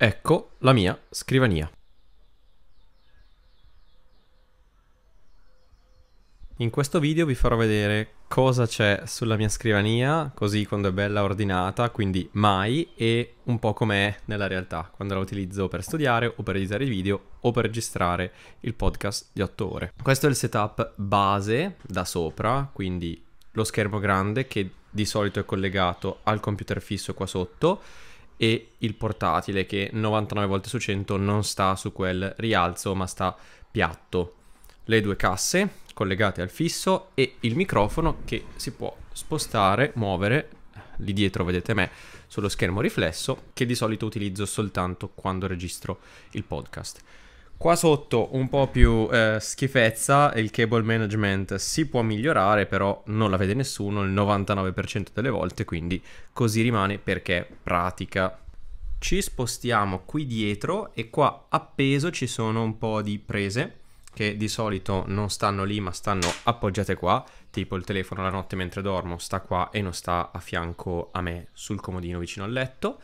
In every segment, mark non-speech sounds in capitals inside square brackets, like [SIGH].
Ecco la mia scrivania. In questo video vi farò vedere cosa c'è sulla mia scrivania, così quando è bella ordinata, quindi mai, e un po' com'è nella realtà, quando la utilizzo per studiare o per editare i video o per registrare il podcast di 8 ore. Questo è il setup base da sopra, quindi lo schermo grande che di solito è collegato al computer fisso qua sotto, e il portatile che 99 volte su 100 non sta su quel rialzo ma sta piatto. Le due casse collegate al fisso e il microfono che si può spostare, muovere, lì dietro vedete me sullo schermo riflesso che di solito utilizzo soltanto quando registro il podcast. Qua sotto un po' più eh, schifezza, il cable management si può migliorare, però non la vede nessuno il 99% delle volte, quindi così rimane perché è pratica. Ci spostiamo qui dietro e qua appeso ci sono un po' di prese che di solito non stanno lì ma stanno appoggiate qua, tipo il telefono la notte mentre dormo sta qua e non sta a fianco a me sul comodino vicino al letto.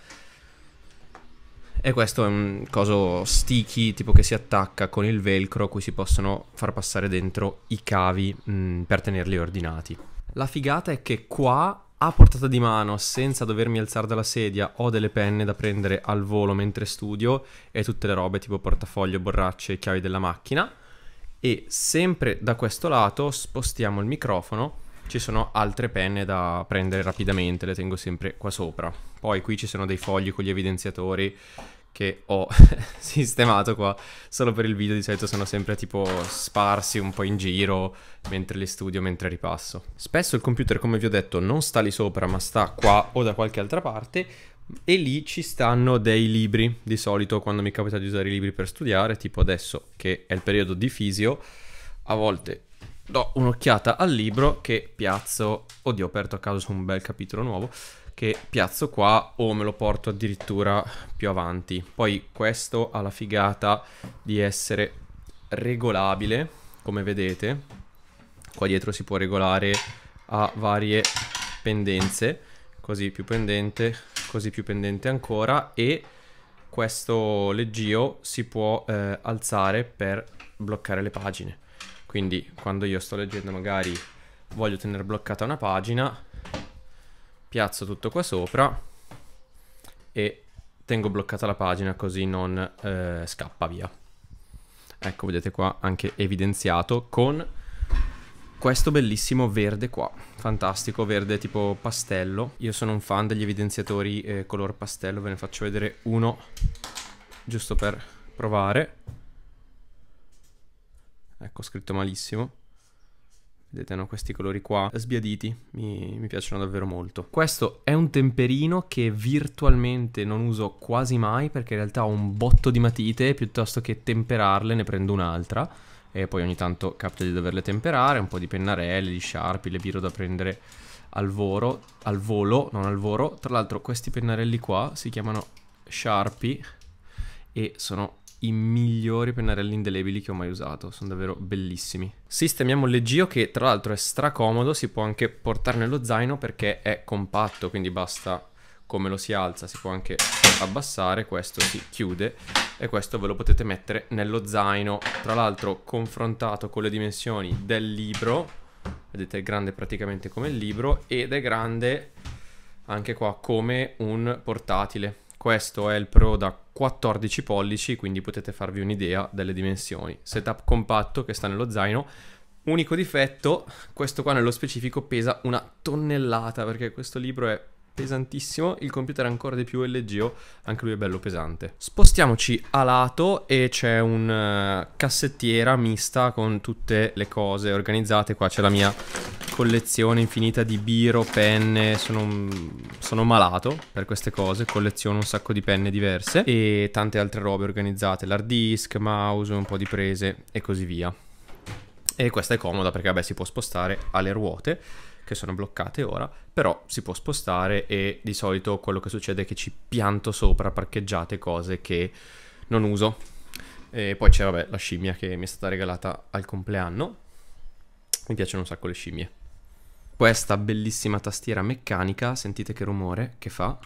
E questo è un coso sticky, tipo che si attacca con il velcro a cui si possono far passare dentro i cavi mh, mm, per tenerli ordinati. La figata è che qua a portata di mano, senza dovermi alzare dalla sedia, ho delle penne da prendere al volo mentre studio e tutte le robe tipo portafoglio, borracce, e chiavi della macchina. E sempre da questo lato spostiamo il microfono ci sono altre penne da prendere rapidamente, le tengo sempre qua sopra. Poi qui ci sono dei fogli con gli evidenziatori che ho [LAUGHS] sistemato qua solo per il video, di solito sono sempre tipo sparsi un po' in giro mentre li studio, mentre ripasso. Spesso il computer, come vi ho detto, non sta lì sopra ma sta qua o da qualche altra parte e lì ci stanno dei libri, di solito quando mi capita di usare i libri per studiare, tipo adesso che è il periodo di fisio, a volte do un'occhiata al libro che piazzo, oddio ho aperto a caso un bel capitolo nuovo, che piazzo qua o me lo porto addirittura più avanti. Poi questo ha la figata di essere regolabile, come vedete, qua dietro si può regolare a varie pendenze, così più pendente, così più pendente ancora e questo leggio si può eh, alzare per bloccare le pagine. Quindi quando io sto leggendo magari voglio tenere bloccata una pagina, piazzo tutto qua sopra e tengo bloccata la pagina così non eh, scappa via. Ecco, vedete qua anche evidenziato con questo bellissimo verde qua, fantastico, verde tipo pastello. Io sono un fan degli evidenziatori eh, color pastello, ve ne faccio vedere uno giusto per provare. Ecco, scritto malissimo. Vedete, hanno questi colori qua sbiaditi, mi, mi, piacciono davvero molto. Questo è un temperino che virtualmente non uso quasi mai perché in realtà ho un botto di matite, piuttosto che temperarle ne prendo un'altra e poi ogni tanto capita di doverle temperare, un po' di pennarelli, di sharpie, le viro da prendere al, volo, al volo, non al volo. Tra l'altro questi pennarelli qua si chiamano sharpie e sono i migliori pennarelli indelebili che ho mai usato, sono davvero bellissimi. Sistemiamo leggio che tra l'altro è stracomodo, si può anche portare nello zaino perché è compatto, quindi basta come lo si alza, si può anche abbassare, questo si chiude e questo ve lo potete mettere nello zaino, tra l'altro confrontato con le dimensioni del libro, vedete è grande praticamente come il libro ed è grande anche qua come un portatile. Questo è il Pro da 14 pollici, quindi potete farvi un'idea delle dimensioni. Setup compatto che sta nello zaino. Unico difetto, questo qua nello specifico pesa una tonnellata perché questo libro è pesantissimo, il computer ancora di più leggero, anche lui è bello pesante. Spostiamoci a lato e c'è una eh, cassettiera mista con tutte le cose organizzate, qua c'è la mia collezione infinita di biro, penne, sono, sono, malato per queste cose, colleziono un sacco di penne diverse e tante altre robe organizzate, l'hard disk, mouse, un po' di prese e così via. E questa è comoda perché vabbè, si può spostare alle ruote che sono bloccate ora, però si può spostare e di solito quello che succede è che ci pianto sopra parcheggiate cose che non uso. E poi c'è vabbè la scimmia che mi è stata regalata al compleanno. Mi piacciono un sacco le scimmie. Questa bellissima tastiera meccanica, sentite che rumore che fa.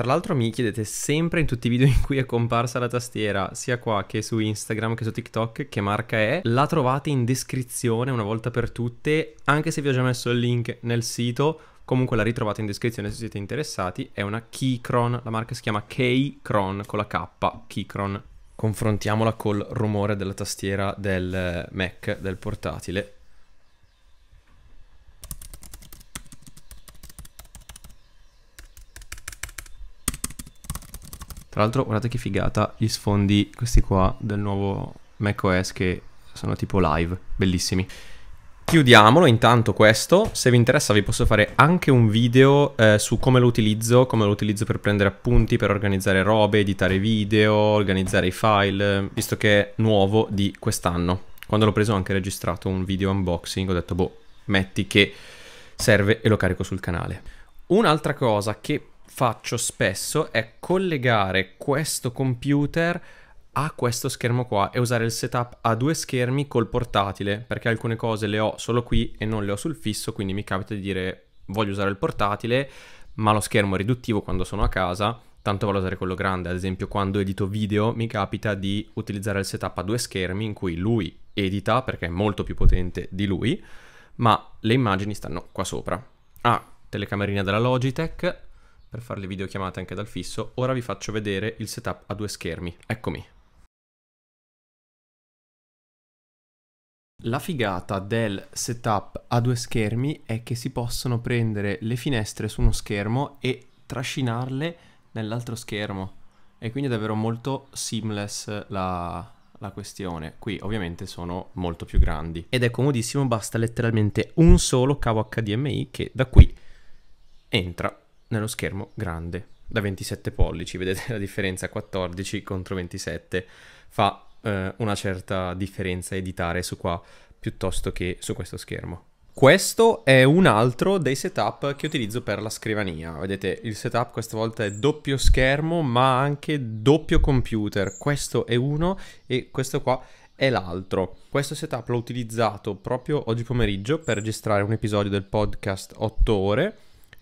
Tra l'altro mi chiedete sempre in tutti i video [LAUGHS] in cui è comparsa la tastiera, sia qua che su Instagram che su TikTok, che marca è. La trovate in descrizione una volta per tutte, anche se vi ho già messo il link nel sito. Comunque la ritrovate in descrizione se siete interessati. È una Keychron, la marca si chiama Keychron con la K, Keychron. Confrontiamola col rumore della tastiera del eh, Mac, del portatile Tra l'altro guardate che figata gli sfondi questi qua del nuovo macOS che sono tipo live, bellissimi. Chiudiamolo intanto questo, se vi interessa vi posso fare anche un video eh, su come lo utilizzo, come lo utilizzo per prendere appunti, per organizzare robe, editare video, organizzare i file, visto che è nuovo di quest'anno. Quando l'ho preso ho anche registrato un video unboxing, ho detto boh, metti che serve e lo carico sul canale. Un'altra cosa che faccio spesso è collegare questo computer a questo schermo qua e usare il setup a due schermi col portatile perché alcune cose le ho solo qui e non le ho sul fisso quindi mi capita di dire voglio usare il portatile ma lo schermo è riduttivo quando sono a casa tanto voglio usare quello grande ad esempio quando edito video mi capita di utilizzare il setup a due schermi in cui lui edita perché è molto più potente di lui ma le immagini stanno qua sopra ah telecamerina della Logitech per fare le videochiamate anche dal fisso, ora vi faccio vedere il setup a due schermi. Eccomi. La figata del setup a due schermi è che si possono prendere le finestre su uno schermo e trascinarle nell'altro schermo e quindi è davvero molto seamless la, la questione. Qui ovviamente sono molto più grandi ed è comodissimo, ecco, basta letteralmente un solo cavo HDMI che da qui entra nello schermo grande da 27 pollici, vedete la differenza 14 contro 27 fa eh, una certa differenza editare su qua piuttosto che su questo schermo. Questo è un altro dei setup che utilizzo per la scrivania. Vedete, il setup questa volta è doppio schermo, ma anche doppio computer. Questo è uno e questo qua è l'altro. Questo setup l'ho utilizzato proprio oggi pomeriggio per registrare un episodio del podcast 8 ore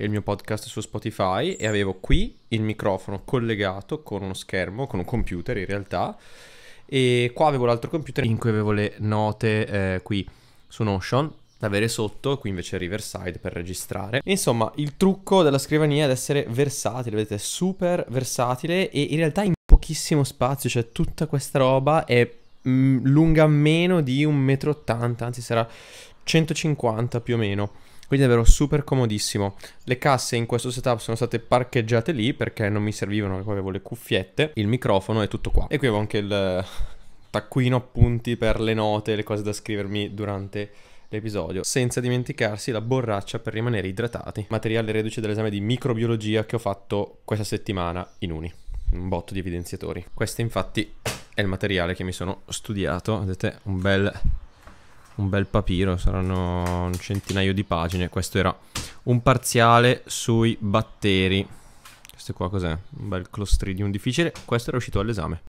il mio podcast su Spotify e avevo qui il microfono collegato con uno schermo, con un computer in realtà, e qua avevo l'altro computer in cui avevo le note eh, qui su Notion da avere sotto, qui invece Riverside per registrare. Insomma, il trucco della scrivania è ad essere versatile, vedete, super versatile e in realtà in pochissimo spazio, cioè tutta questa roba è mh, mm, lunga meno di un metro m, anzi sarà 150 più o meno quindi davvero super comodissimo. Le casse in questo setup sono state parcheggiate lì perché non mi servivano, poi avevo le cuffiette, il microfono e tutto qua. E qui avevo anche il eh, taccuino appunti per le note, le cose da scrivermi durante l'episodio, senza dimenticarsi la borraccia per rimanere idratati, materiale reduce dell'esame di microbiologia che ho fatto questa settimana in Uni, un botto di evidenziatori. Questo infatti è il materiale che mi sono studiato, vedete, un bel un bel papiro, saranno un centinaio di pagine. Questo era un parziale sui batteri. Questo qua cos'è? Un bel clostridium difficile. Questo era uscito all'esame.